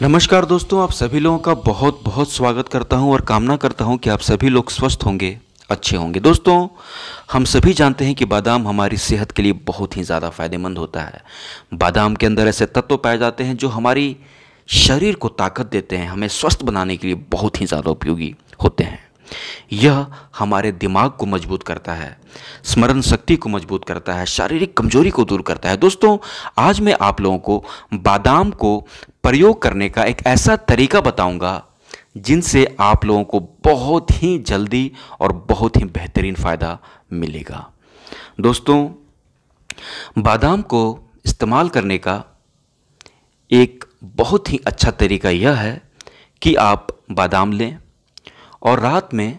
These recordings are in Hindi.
नमस्कार दोस्तों आप सभी लोगों का बहुत बहुत स्वागत करता हूं और कामना करता हूं कि आप सभी लोग स्वस्थ होंगे अच्छे होंगे दोस्तों हम सभी जानते हैं कि बादाम हमारी सेहत के लिए बहुत ही ज़्यादा फायदेमंद होता है बादाम के अंदर ऐसे तत्व पाए जाते हैं जो हमारी शरीर को ताकत देते हैं हमें स्वस्थ बनाने के लिए बहुत ही ज़्यादा उपयोगी होते हैं यह हमारे दिमाग को मजबूत करता है स्मरण शक्ति को मजबूत करता है शारीरिक कमजोरी को दूर करता है दोस्तों आज मैं आप लोगों को बादाम को प्रयोग करने का एक ऐसा तरीका बताऊंगा जिनसे आप लोगों को बहुत ही जल्दी और बहुत ही बेहतरीन फ़ायदा मिलेगा दोस्तों बादाम को इस्तेमाल करने का एक बहुत ही अच्छा तरीका यह है कि आप बादाम लें और रात में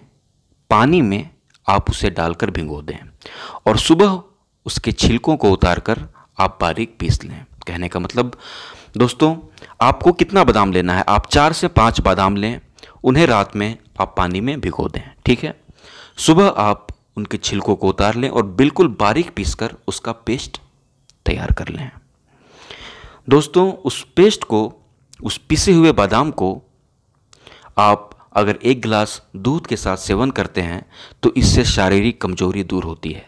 पानी में आप उसे डालकर भिंगो दें और सुबह उसके छिलकों को उतारकर आप बारीक पीस लें कहने का मतलब दोस्तों आपको कितना बादाम लेना है आप चार से पाँच बादाम लें उन्हें रात में आप पानी में भिगो दें ठीक है सुबह आप उनके छिलकों को उतार लें और बिल्कुल बारीक पीस कर उसका पेस्ट तैयार कर लें दोस्तों उस पेस्ट को उस पिसे हुए बादाम को आप अगर एक गिलास दूध के साथ सेवन करते हैं तो इससे शारीरिक कमजोरी दूर होती है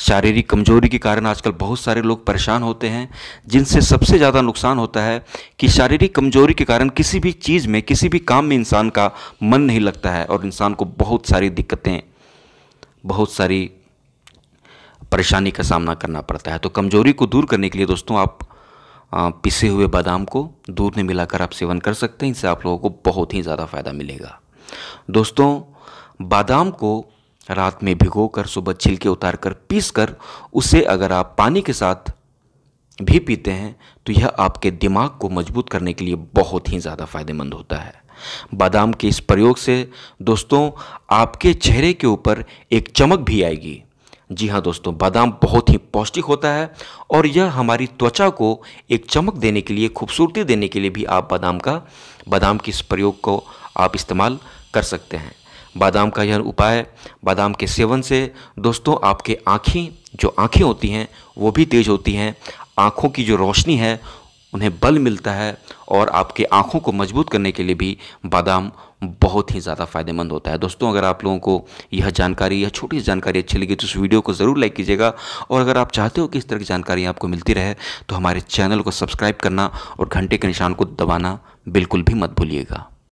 शारीरिक कमजोरी के कारण आजकल बहुत सारे लोग परेशान होते हैं जिनसे सबसे ज़्यादा नुकसान होता है कि शारीरिक कमजोरी के कारण किसी भी चीज़ में किसी भी काम में इंसान का मन नहीं लगता है और इंसान को बहुत सारी दिक्कतें बहुत सारी परेशानी का सामना करना पड़ता है तो कमजोरी को दूर करने के लिए दोस्तों आप पिसे हुए बादाम को दूध में मिलाकर आप सेवन कर सकते हैं इससे आप लोगों को बहुत ही ज़्यादा फ़ायदा मिलेगा दोस्तों बादाम को रात में भिगोकर सुबह छिलके उतार कर पीस कर उसे अगर आप पानी के साथ भी पीते हैं तो यह आपके दिमाग को मजबूत करने के लिए बहुत ही ज़्यादा फायदेमंद होता है बादाम के इस प्रयोग से दोस्तों आपके चेहरे के ऊपर एक चमक भी आएगी जी हाँ दोस्तों बादाम बहुत ही पौष्टिक होता है और यह हमारी त्वचा को एक चमक देने के लिए खूबसूरती देने के लिए भी आप बादाम का बादाम के इस प्रयोग को आप इस्तेमाल कर सकते हैं बादाम का यह उपाय बादाम के सेवन से दोस्तों आपके आँखें जो आँखें होती हैं वो भी तेज़ होती हैं आँखों की जो रोशनी है उन्हें बल मिलता है और आपके आँखों को मजबूत करने के लिए भी बादाम बहुत ही ज़्यादा फ़ायदेमंद होता है दोस्तों अगर आप लोगों को यह जानकारी यह छोटी सी जानकारी अच्छी लगी तो इस वीडियो को ज़रूर लाइक कीजिएगा और अगर आप चाहते हो कि इस तरह की जानकारी आपको मिलती रहे तो हमारे चैनल को सब्सक्राइब करना और घंटे के निशान को दबाना बिल्कुल भी मत भूलिएगा